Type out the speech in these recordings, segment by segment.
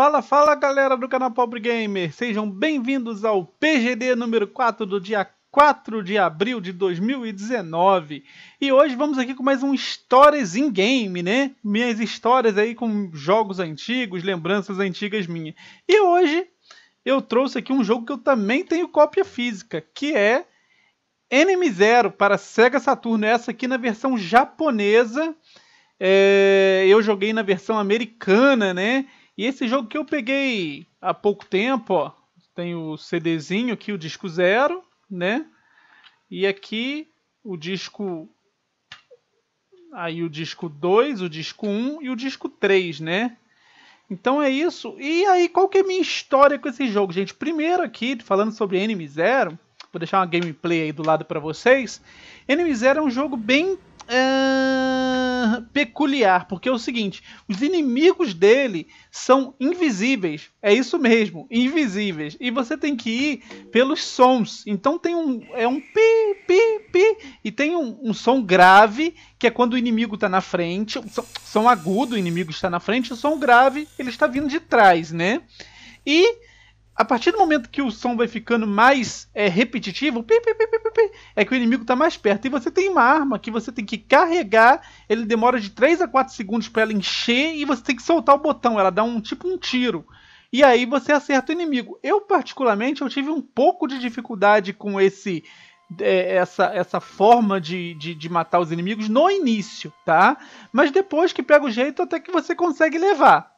Fala, fala galera do canal Pobre Gamer, sejam bem-vindos ao PGD número 4 do dia 4 de abril de 2019. E hoje vamos aqui com mais um Stories in Game, né? Minhas histórias aí com jogos antigos, lembranças antigas minhas. E hoje eu trouxe aqui um jogo que eu também tenho cópia física, que é Enemy Zero para Sega Saturn, essa aqui na versão japonesa. É, eu joguei na versão americana, né? E esse jogo que eu peguei há pouco tempo, ó, tem o CDzinho aqui, o disco zero, né? E aqui o disco aí o disco 2, o disco 1 um, e o disco 3, né? Então é isso. E aí, qual que é a minha história com esse jogo, gente? Primeiro aqui, falando sobre Enemy Zero, vou deixar uma gameplay aí do lado para vocês. Enemy Zero é um jogo bem... Uh peculiar, porque é o seguinte: os inimigos dele são invisíveis. É isso mesmo, invisíveis. E você tem que ir pelos sons. Então tem um. É um pi, pi, pi. E tem um, um som grave, que é quando o inimigo está na frente. som, som agudo, o inimigo está na frente. O som grave, ele está vindo de trás, né? E a partir do momento que o som vai ficando mais é, repetitivo, pi, pi, pi, é que o inimigo está mais perto. E você tem uma arma que você tem que carregar, ele demora de 3 a 4 segundos para ela encher e você tem que soltar o botão, ela dá um tipo um tiro. E aí você acerta o inimigo. Eu, particularmente, eu tive um pouco de dificuldade com esse é, essa, essa forma de, de, de, matar os inimigos no início, tá? Mas depois que pega o jeito, até que você consegue levar.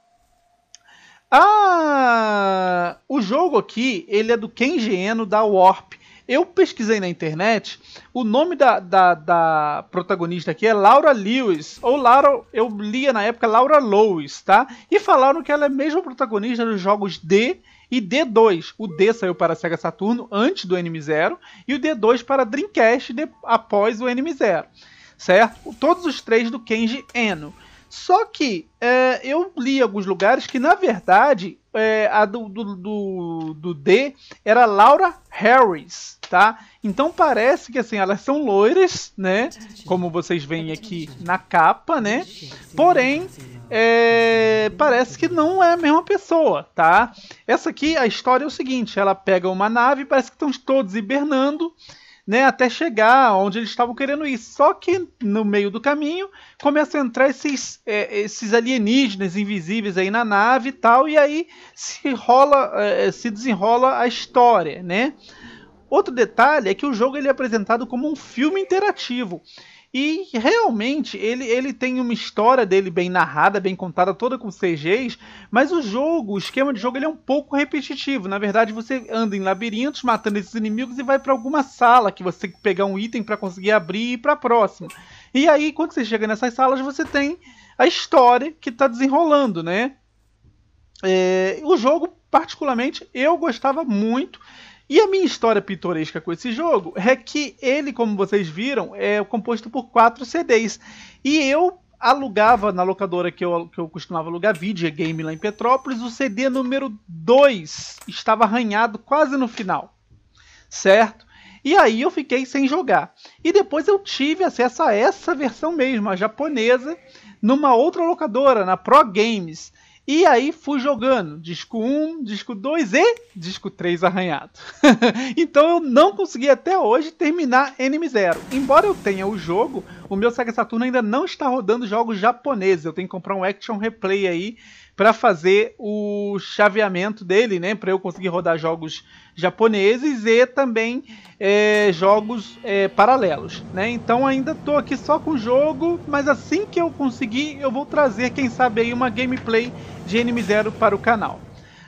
Ah, o jogo aqui, ele é do Kenji Eno, da Warp. Eu pesquisei na internet, o nome da, da, da, protagonista aqui é Laura Lewis, ou Laura, eu lia na época Laura Lewis, tá? E falaram que ela é mesmo protagonista dos jogos D e D2. O D saiu para a Sega Saturno antes do NM0 e o D2 para Dreamcast de, após o NM0, certo? Todos os três do Kenji Eno. Só que é, eu li alguns lugares que, na verdade, é, a do, do, do, do, D era Laura Harris, tá? Então parece que assim, elas são loiras, né? Como vocês veem aqui na capa, né? Porém, é, parece que não é a mesma pessoa, tá? Essa aqui, a história é o seguinte: ela pega uma nave, parece que estão todos hibernando né, até chegar onde eles estavam querendo ir. Só que no meio do caminho começa a entrar esses, é, esses alienígenas invisíveis aí na nave e tal, e aí se rola, é, se desenrola a história, né? Outro detalhe é que o jogo ele é apresentado como um filme interativo. E realmente ele, ele tem uma história dele bem narrada, bem contada, toda com CGs, mas o jogo, o esquema de jogo, ele é um pouco repetitivo. Na verdade, você anda em labirintos matando esses inimigos e vai para alguma sala que você tem que pegar um item para conseguir abrir e ir para próxima. E aí, quando você chega nessas salas, você tem a história que está desenrolando, né? É, o jogo, particularmente, eu gostava muito. E a minha história pitoresca com esse jogo é que ele, como vocês viram, é composto por quatro CDs. E eu alugava na locadora que eu, que eu costumava alugar videogame lá em Petrópolis, o CD número 2 estava arranhado quase no final, certo? E aí eu fiquei sem jogar. E depois eu tive acesso a essa versão mesmo, a japonesa, numa outra locadora, na Pro Games. E aí fui jogando disco 1, disco 2 e disco 3 arranhado. então eu não consegui até hoje terminar NM0. Embora eu tenha o jogo, o meu Sega Saturn ainda não está rodando jogos japoneses. Eu tenho que comprar um Action Replay aí para fazer o chaveamento dele, né? Para eu conseguir rodar jogos japoneses e também é, jogos é, paralelos, né? Então ainda tô aqui só com o jogo, mas assim que eu conseguir, eu vou trazer, quem sabe aí, uma gameplay de NM0 para o canal.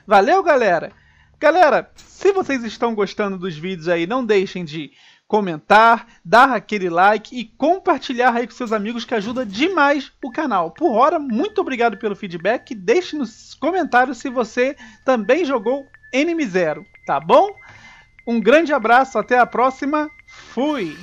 Valeu, galera! Galera, se vocês estão gostando dos vídeos aí, não deixem de comentar, dar aquele like e compartilhar aí com seus amigos que ajuda demais o canal. Por hora, muito obrigado pelo feedback. Deixe nos comentários se você também jogou nm Zero, tá bom? Um grande abraço, até a próxima. Fui!